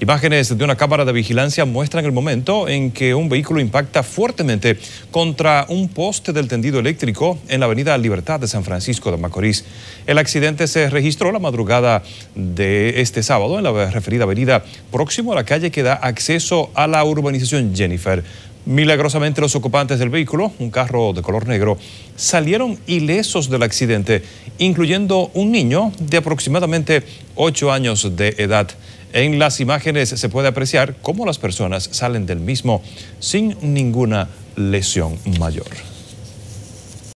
Imágenes de una cámara de vigilancia muestran el momento en que un vehículo impacta fuertemente contra un poste del tendido eléctrico en la avenida Libertad de San Francisco de Macorís. El accidente se registró la madrugada de este sábado en la referida avenida próximo a la calle que da acceso a la urbanización Jennifer. Milagrosamente los ocupantes del vehículo, un carro de color negro, salieron ilesos del accidente, incluyendo un niño de aproximadamente 8 años de edad. En las imágenes se puede apreciar cómo las personas salen del mismo sin ninguna lesión mayor.